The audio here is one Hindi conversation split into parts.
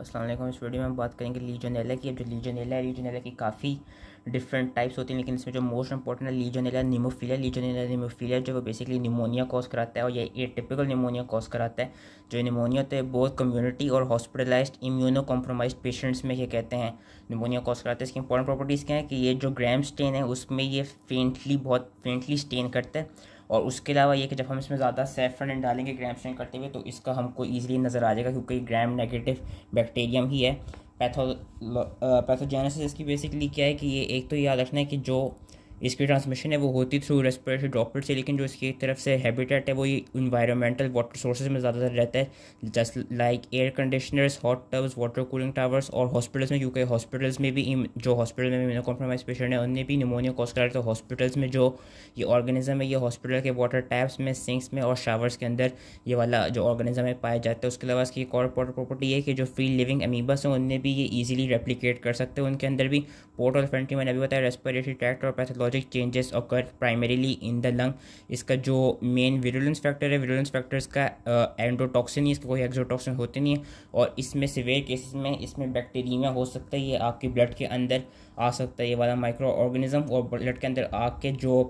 अस्सलाम वालेकुम इस वीडियो में हम बात करेंगे लीजोनेला की अब जो लीजोनेला है लीजोनेला की काफ़ी डिफरेंट टाइप्स होती हैं लेकिन इसमें जो मोस्ट इंपॉर्टेंट है लीजोनेला निमोफिलिया लीजोनेला निमोफिलिया जो बेसिकली निमोनिया कॉज कराता है और ये ए टिपिकल निमोनिया कॉज कराता है जो निमोनिया होता है बहुत कम्युनिटी और हॉस्पिटलाइज इम्यूनो कॉम्प्रोमाइज पेशेंट्स में ये कहते हैं निमोनिया कॉज कराते हैं इसकी इंपॉर्टेंट प्रॉपर्टीज़ क्या है कि ये जो ग्राम स्टेन है उसमें ये फेंटली बहुत फेंटली स्टेन करता है और उसके अलावा ये कि जब हम इसमें ज़्यादा सेफ्रन डालेंगे ग्राम स्टेन करते हुए तो इसका हमको ईजिली नज़र आ जाएगा क्योंकि ग्राम नेगेटिव बैक्टीरियम ही है पैथो पैथोजेनेसिस uh, इसकी बेसिकली क्या है कि ये एक तो याद रखना है कि जो इसकी ट्रांसमिशन है वो होती थ्रू रेस्पिरेटरी ड्रॉपलेट से लेकिन जो इसकी तरफ से हैबिटेट है वो ये इन्वायरमेंटल वाटर सोर्सेज में ज़्यादातर रहता है just like air conditioners hot tubs water cooling towers और हॉस्पिटल्स में क्योंकि हॉस्पिटल्स में भी जो हॉस्पिटल में मिनो कॉम्प्रोमाइज पेशेंट है उनने भी निमोनिया कॉज करा तो हॉस्पिटल्स में जो ये ऑर्गेनिज्म है ये हॉस्पिटल के वाटर टैप्स में सिंक्स में और शावर्स के अंदर ये वाला जो ऑर्गेनिज्म है पाया जाता है उसके अलावा इसकी एक और प्रॉपर्टी है कि जो फ्री लिविंग अमीबस हैं उनने भी ये ईजिली रेप्लीकेट कर सकते हैं उनके अंदर भी पोर्ट ऑफ एंट्री मैंने अभी बताया रेस्पिरेटरी ट्रैक्ट और pathology haemorrhagic changes occur primarily in the lung इसका जो मेन विरुलेंस फैक्टर है विरुलेंस फैक्टर्स का एंडोटॉक्सिन ही इसका कोई एक्जोटॉक्सिन होते नहीं है और इसमें सिवेयर केसेस में इसमें बैक्टीरिया हो सकता है ये आपके ब्लड के अंदर आ सकता है ये वाला माइक्रो ऑर्गेनिज्म और ब्लड के अंदर आके जो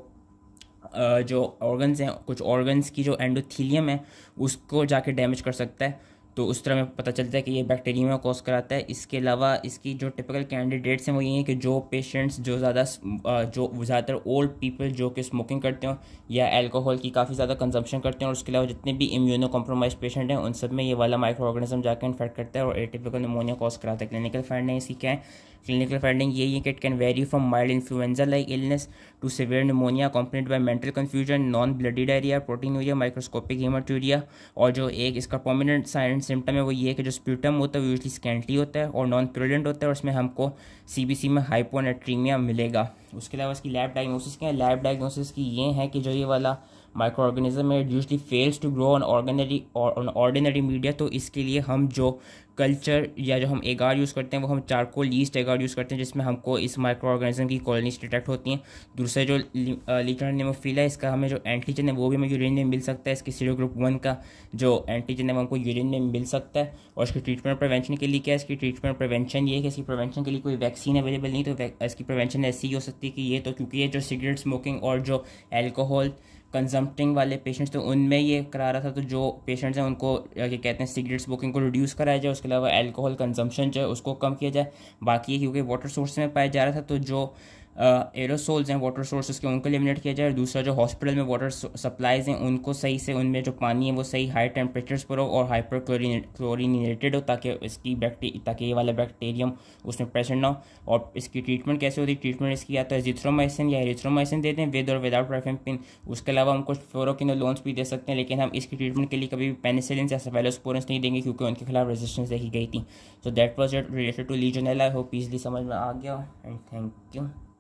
जो ऑर्गन्स हैं कुछ ऑर्गन्स की जो एंडोथीलियम है उसको जाके डैमेज कर सकता है तो उस तरह में पता चलता है कि ये बैक्टीरिया कॉज कराता है इसके अलावा इसकी जो टिपिकल कैंडिडेट्स हैं वो ये हैं कि जो पेशेंट्स जो ज़्यादा जो ज़्यादातर ओल्ड पीपल जो कि स्मोकिंग करते हो या अल्कोहल की काफ़ी ज़्यादा कंजम्पशन करते हैं और उसके अलावा जितने भी इम्यूनो कॉम्प्रोमाइज पेशेंट हैं उन सब में ये वाला माइक्रो ऑर्गेनिज्म जाकर इन्फेक्ट करता है और एटिपिकल निमोनिया कॉज कराता है क्लिनिकल फैंड इसकी क्या है क्लिनिकल फैंडिंग यही है कि it can vary from mild influenza like illness to severe pneumonia complicated by mental confusion non bloody diarrhoea proteinuria microscopic haematuria और जो एक इसका पॉमिनेंट साइंस एंड सिम्टम है वो ये है कि जो स्प्यूटम होता है वो यूजली स्कैंटी होता है और नॉन प्योरेंट होता है और उसमें हमको सी में हाइपोनेट्रीमिया मिलेगा उसके अलावा इसकी लैब डायग्नोसिस क्या है लैब डायग्नोसिस की ये है कि जो ये वाला माइक्रो ऑर्गेनिज्म है usually fails to grow on ordinary on ordinary media तो इसके लिए हम जो कल्चर या जो हम एगार यूज़ करते हैं वो हम चारकोल लीस्ट एगार यूज़ करते हैं जिसमें हमको इस माइक्रो ऑर्गेनिज्म की कॉलोनीज डिटेक्ट होती हैं दूसरा जो लीटर नेमोफील है इसका हमें जो एंटीजन है वो भी हमें यूरिन में मिल सकता है इसके सीरो ग्रुप वन का जो एंटीजन है वो हमको यूरिन में मिल सकता है और उसके ट्रीटमेंट प्रिवेंशन के लिए क्या है इसकी ट्रीटमेंट प्रिवेंशन ये है कि इसकी प्रिवेंशन के लिए कोई वैक्सीन अवेलेबल नहीं तो इसकी प्रिवेंशन ऐसी ही हो सकती सकती कि ये तो क्योंकि ये जो सिगरेट स्मोकिंग और जो एल्कोहल कंजम्पटिंग वाले पेशेंट्स तो उनमें ये करा रहा था तो जो पेशेंट्स हैं उनको ये कहते हैं सिगरेट स्मोकिंग को रिड्यूस कराया जाए उसके अलावा एल्कोहल कंजम्पशन जो है उसको कम किया जाए बाकी क्योंकि वाटर सोर्स में पाया जा रहा था तो जो एरोसोल्स हैं वाटर सोर्सेज के उनको एलिमिनेट किया जाए और दूसरा जो हॉस्पिटल में वाटर सप्लाईज हैं उनको सही से उनमें जो पानी है वो सही हाई टेम्परेचर्स पर हो और हाइपर क्लोरिनेटेड हो ताकि इसकी बैक्टी ताकि ये वाला बैक्टीरियम उसमें प्रेजेंट ना हो और इसकी ट्रीटमेंट कैसे होती है ट्रीटमेंट इसकी या तो जिथ्रोमाइसिन या एरिथ्रोमाइसिन देते हैं विद और विदाउट रेफेम्पिन उसके अलावा हम हमको फ्लोरोकिनोलोन्स भी दे सकते हैं लेकिन हम इसकी ट्रीटमेंट के लिए कभी भी पेनिसिलिन या सफेलोस्पोरेंस नहीं देंगे क्योंकि उनके खिलाफ रेजिस्टेंस देखी गई थी so that was related to Legionella I hope easily समझ में आ गया एंड थैंक यू